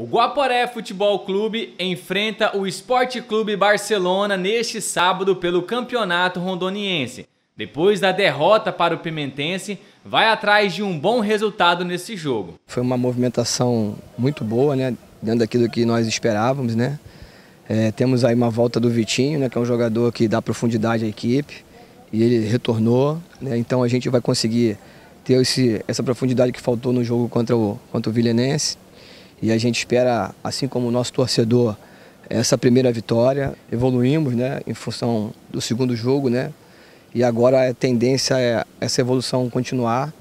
O Guaporé Futebol Clube enfrenta o Esporte Clube Barcelona neste sábado pelo Campeonato Rondoniense. Depois da derrota para o Pimentense, vai atrás de um bom resultado nesse jogo. Foi uma movimentação muito boa, né? Dentro daquilo que nós esperávamos, né? É, temos aí uma volta do Vitinho, né? Que é um jogador que dá profundidade à equipe. E ele retornou, né? Então a gente vai conseguir ter esse, essa profundidade que faltou no jogo contra o, contra o Vilhenense e a gente espera, assim como o nosso torcedor, essa primeira vitória. Evoluímos né, em função do segundo jogo, né? E agora a tendência é essa evolução continuar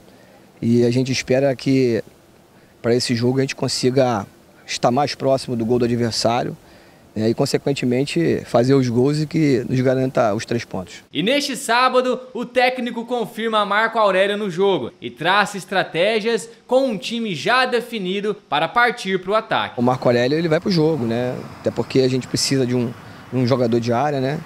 e a gente espera que para esse jogo a gente consiga estar mais próximo do gol do adversário né, e, consequentemente, fazer os gols e que nos garanta os três pontos. E neste sábado, o técnico confirma Marco Aurélio no jogo e traça estratégias com um time já definido para partir para o ataque. O Marco Aurélio ele vai para o jogo, né? até porque a gente precisa de um, um jogador de área. Né?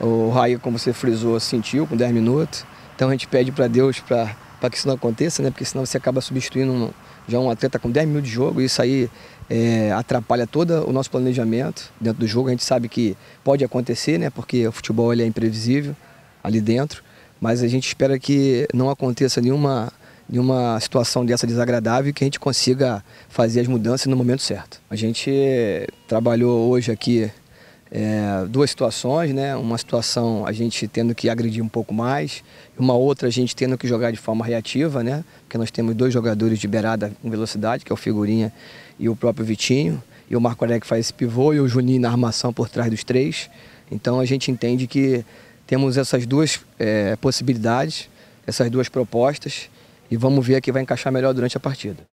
O Raio, como você frisou, sentiu com 10 minutos. Então a gente pede para Deus para que isso não aconteça, né? porque senão você acaba substituindo um, já um atleta com 10 mil de jogo e isso aí é, atrapalha todo o nosso planejamento dentro do jogo. A gente sabe que pode acontecer, né? Porque o futebol ele é imprevisível ali dentro, mas a gente espera que não aconteça nenhuma nenhuma situação dessa desagradável e que a gente consiga fazer as mudanças no momento certo. A gente trabalhou hoje aqui é, duas situações, né? Uma situação a gente tendo que agredir um pouco mais, uma outra a gente tendo que jogar de forma reativa, né? Porque nós temos dois jogadores de beirada com velocidade, que é o Figurinha e o próprio Vitinho, e o Marco Aurélio que faz esse pivô e o Juninho na armação por trás dos três. Então a gente entende que temos essas duas é, possibilidades, essas duas propostas, e vamos ver a que vai encaixar melhor durante a partida.